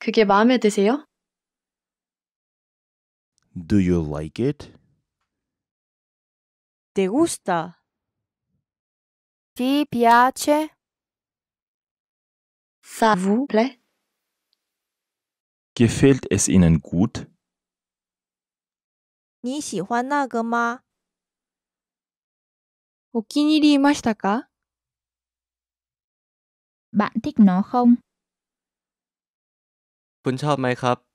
그게 마음에 드세요? Do you like it? Te gusta? Ti piace? Ça vous plaît? Gefällt es Ihnen gut? 你喜欢那个吗？お気に入りましたか？Bạn thích nó không? คุณชอบไหมครับ